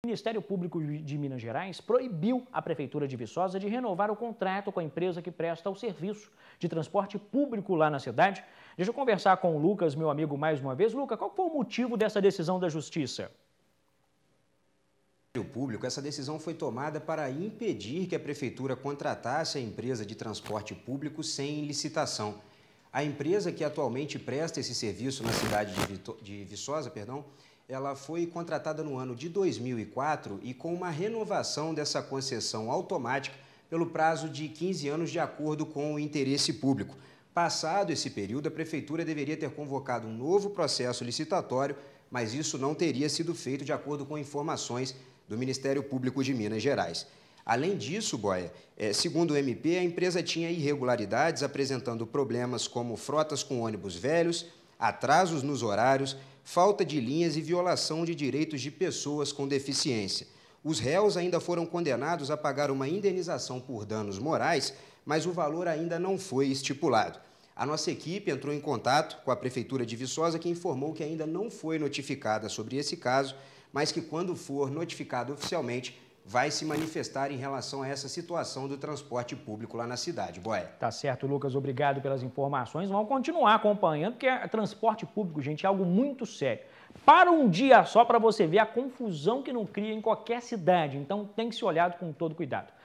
O Ministério Público de Minas Gerais proibiu a Prefeitura de Viçosa de renovar o contrato com a empresa que presta o serviço de transporte público lá na cidade. Deixa eu conversar com o Lucas, meu amigo, mais uma vez. Lucas, qual foi o motivo dessa decisão da Justiça? Público, essa decisão foi tomada para impedir que a Prefeitura contratasse a empresa de transporte público sem licitação. A empresa que atualmente presta esse serviço na cidade de, Viçosa, perdão, ela foi contratada no ano de 2004 e com uma renovação dessa concessão automática pelo prazo de 15 anos de acordo com o interesse público. Passado esse período, a Prefeitura deveria ter convocado um novo processo licitatório, mas isso não teria sido feito de acordo com informações do Ministério Público de Minas Gerais. Além disso, Boia, é, segundo o MP, a empresa tinha irregularidades apresentando problemas como frotas com ônibus velhos, atrasos nos horários, falta de linhas e violação de direitos de pessoas com deficiência. Os réus ainda foram condenados a pagar uma indenização por danos morais, mas o valor ainda não foi estipulado. A nossa equipe entrou em contato com a Prefeitura de Viçosa, que informou que ainda não foi notificada sobre esse caso, mas que, quando for notificado oficialmente, vai se manifestar em relação a essa situação do transporte público lá na cidade. Boia. Tá certo, Lucas. Obrigado pelas informações. Vamos continuar acompanhando, porque é transporte público, gente, é algo muito sério. Para um dia só para você ver a confusão que não cria em qualquer cidade. Então tem que ser olhado com todo cuidado.